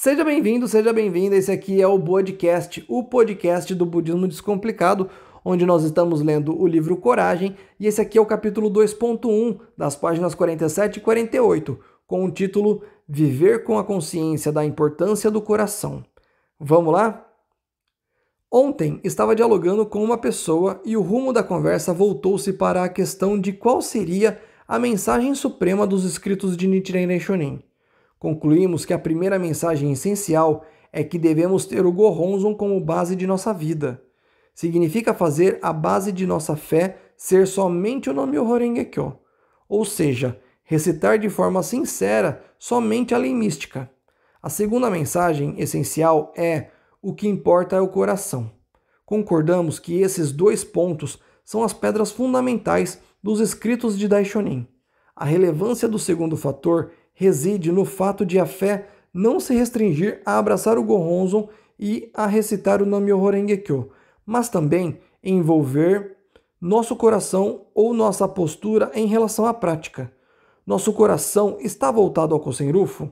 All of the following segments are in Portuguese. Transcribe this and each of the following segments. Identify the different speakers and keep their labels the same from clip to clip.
Speaker 1: Seja bem-vindo, seja bem-vinda. Esse aqui é o podcast, o podcast do Budismo Descomplicado, onde nós estamos lendo o livro Coragem, e esse aqui é o capítulo 2.1, das páginas 47 e 48, com o título Viver com a consciência da importância do coração. Vamos lá? Ontem estava dialogando com uma pessoa e o rumo da conversa voltou-se para a questão de qual seria a mensagem suprema dos escritos de Nichiren Daishonin. Concluímos que a primeira mensagem essencial é que devemos ter o Goronzon como base de nossa vida. Significa fazer a base de nossa fé ser somente o nome Horengekyo, ou seja, recitar de forma sincera somente a lei mística. A segunda mensagem essencial é: o que importa é o coração. Concordamos que esses dois pontos são as pedras fundamentais dos escritos de Daishonin. A relevância do segundo fator reside no fato de a fé não se restringir a abraçar o Gohonzon e a recitar o Namyo Horengekyo, mas também envolver nosso coração ou nossa postura em relação à prática. Nosso coração está voltado ao Kosenrufo?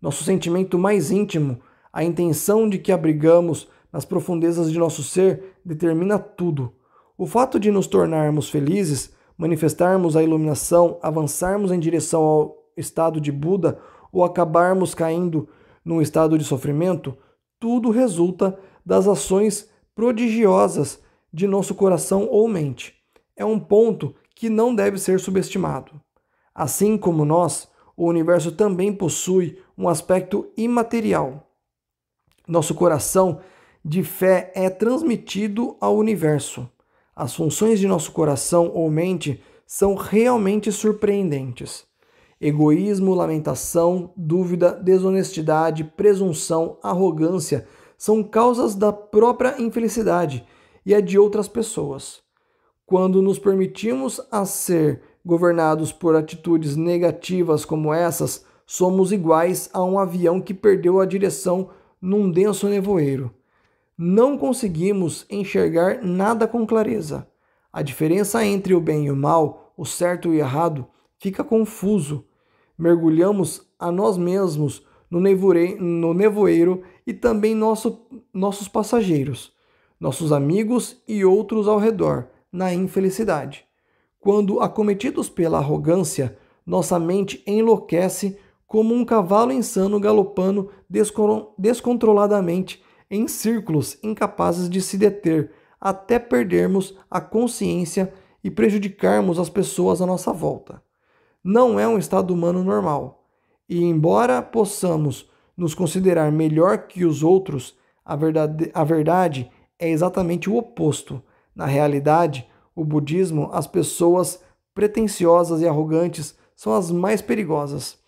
Speaker 1: Nosso sentimento mais íntimo, a intenção de que abrigamos nas profundezas de nosso ser, determina tudo. O fato de nos tornarmos felizes, manifestarmos a iluminação, avançarmos em direção ao estado de Buda ou acabarmos caindo num estado de sofrimento, tudo resulta das ações prodigiosas de nosso coração ou mente. É um ponto que não deve ser subestimado. Assim como nós, o universo também possui um aspecto imaterial. Nosso coração de fé é transmitido ao universo. As funções de nosso coração ou mente são realmente surpreendentes. Egoísmo, lamentação, dúvida, desonestidade, presunção, arrogância são causas da própria infelicidade e a de outras pessoas. Quando nos permitimos a ser governados por atitudes negativas como essas, somos iguais a um avião que perdeu a direção num denso nevoeiro. Não conseguimos enxergar nada com clareza. A diferença entre o bem e o mal, o certo e o errado, fica confuso mergulhamos a nós mesmos no, nevoeiro, no nevoeiro e também nosso, nossos passageiros, nossos amigos e outros ao redor, na infelicidade. Quando acometidos pela arrogância, nossa mente enlouquece como um cavalo insano galopando descontroladamente em círculos incapazes de se deter, até perdermos a consciência e prejudicarmos as pessoas à nossa volta não é um estado humano normal. E embora possamos nos considerar melhor que os outros, a verdade, a verdade é exatamente o oposto. Na realidade, o budismo, as pessoas pretensiosas e arrogantes são as mais perigosas.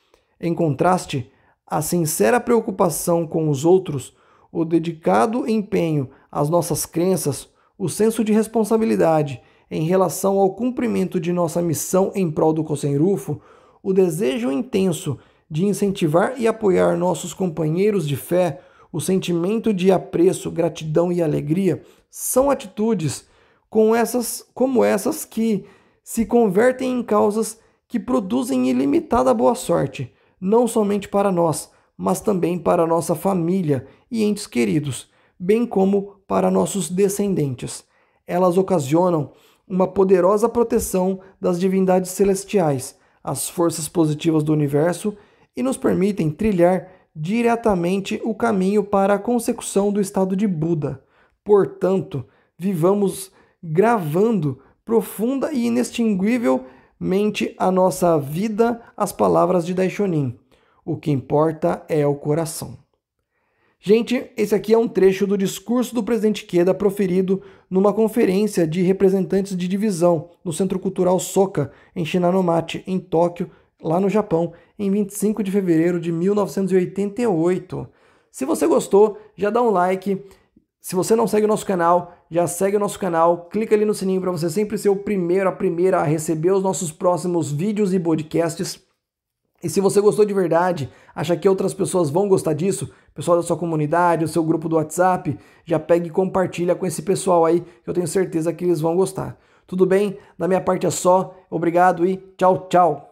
Speaker 1: Em contraste, a sincera preocupação com os outros, o dedicado empenho às nossas crenças, o senso de responsabilidade em relação ao cumprimento de nossa missão em prol do Cosenrufo, o desejo intenso de incentivar e apoiar nossos companheiros de fé, o sentimento de apreço, gratidão e alegria são atitudes com essas, como essas que se convertem em causas que produzem ilimitada boa sorte, não somente para nós, mas também para nossa família e entes queridos, bem como para nossos descendentes. Elas ocasionam uma poderosa proteção das divindades celestiais, as forças positivas do universo, e nos permitem trilhar diretamente o caminho para a consecução do estado de Buda. Portanto, vivamos gravando profunda e inextinguivelmente a nossa vida as palavras de Daishonin. O que importa é o coração. Gente, esse aqui é um trecho do discurso do presidente Queda proferido numa conferência de representantes de divisão no Centro Cultural Soka, em Shinanomachi, em Tóquio, lá no Japão, em 25 de fevereiro de 1988. Se você gostou, já dá um like. Se você não segue o nosso canal, já segue o nosso canal, clica ali no sininho para você sempre ser o primeiro, a primeira a receber os nossos próximos vídeos e podcasts. E se você gostou de verdade, acha que outras pessoas vão gostar disso, pessoal da sua comunidade, o seu grupo do WhatsApp, já pega e compartilha com esse pessoal aí, que eu tenho certeza que eles vão gostar. Tudo bem? Da minha parte é só. Obrigado e tchau, tchau.